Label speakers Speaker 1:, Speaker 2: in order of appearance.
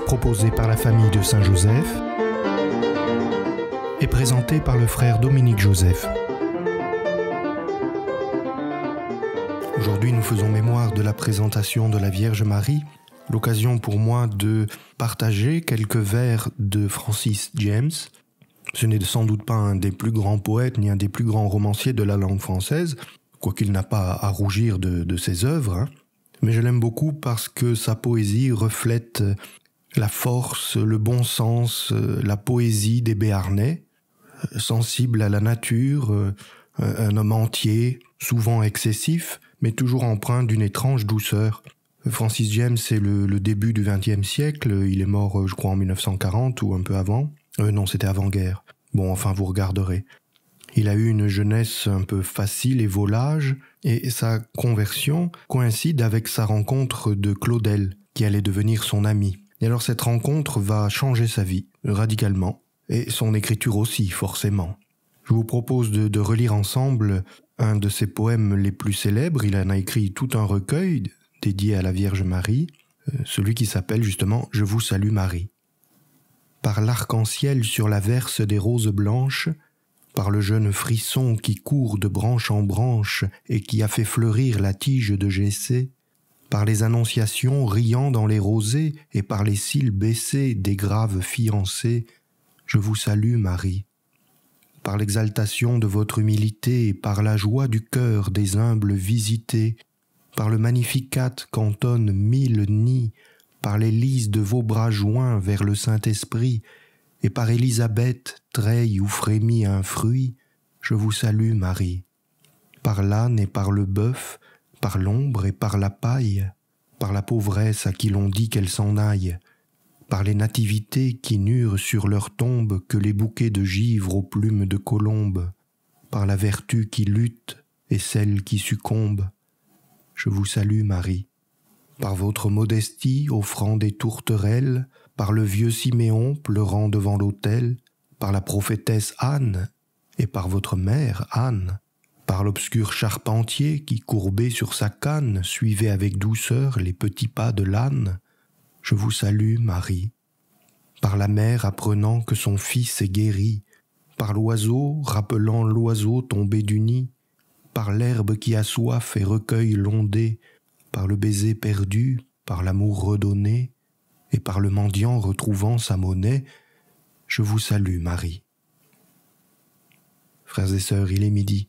Speaker 1: proposé par la famille de Saint-Joseph et présenté par le frère Dominique Joseph. Aujourd'hui, nous faisons mémoire de la présentation de la Vierge Marie, l'occasion pour moi de partager quelques vers de Francis James. Ce n'est sans doute pas un des plus grands poètes ni un des plus grands romanciers de la langue française, quoiqu'il n'a pas à rougir de, ses œuvres. Hein. mais je l'aime beaucoup parce que sa poésie reflète la force, le bon sens, euh, la poésie des Béarnais, euh, sensible à la nature, euh, un homme entier, souvent excessif, mais toujours empreint d'une étrange douceur. Francis James, c'est le, début du XXe siècle, il est mort, je crois, en 1940 ou un peu avant. non, c'était avant-guerre. Bon, enfin, vous regarderez. Il a eu une jeunesse un peu facile et volage, et sa conversion coïncide avec sa rencontre de Claudel, qui allait devenir son ami. Et alors cette rencontre va changer sa vie radicalement, et son écriture aussi, forcément. Je vous propose de, relire ensemble un de ses poèmes les plus célèbres, il en a écrit tout un recueil dédié à la Vierge Marie, euh, celui qui s'appelle justement Je vous salue Marie. Par l'arc-en-ciel sur la verse des roses blanches, par le jeune frisson qui court de branche en branche et qui a fait fleurir la tige de jessé par les annonciations riant dans les rosées et par les cils baissés des graves fiancés, je vous salue, Marie. Par l'exaltation de votre humilité et par la joie du cœur des humbles visités, par le magnificat qu'entonnent mille nids, par les de vos bras joints vers le Saint-Esprit, et par Élisabeth, treille ou frémit un fruit, je vous salue, Marie. Par l'âne et par le bœuf, par l'ombre et par la paille, par la pauvresse à qui l'on dit qu'elle s'en aille, par les nativités qui n'eurent sur leur tombe que les bouquets de givre aux plumes de colombe, par la vertu qui lutte et celle qui succombe. Je vous salue, Marie. Par votre modestie, offrant des tourterelles, par le vieux Siméon pleurant devant l'autel, par la prophétesse Anne, et par votre mère Anne, par l'obscur charpentier qui, courbé sur sa canne, suivait avec douceur les petits pas de l'âne, je vous salue, Marie. Par la mère apprenant que son fils est guéri, par l'oiseau rappelant l'oiseau tombé du nid, par l'herbe qui soif et recueille l'ondée, par le baiser perdu, par l'amour redonné, et par le mendiant retrouvant sa monnaie, je vous salue, Marie. Frères et sœurs, il est midi.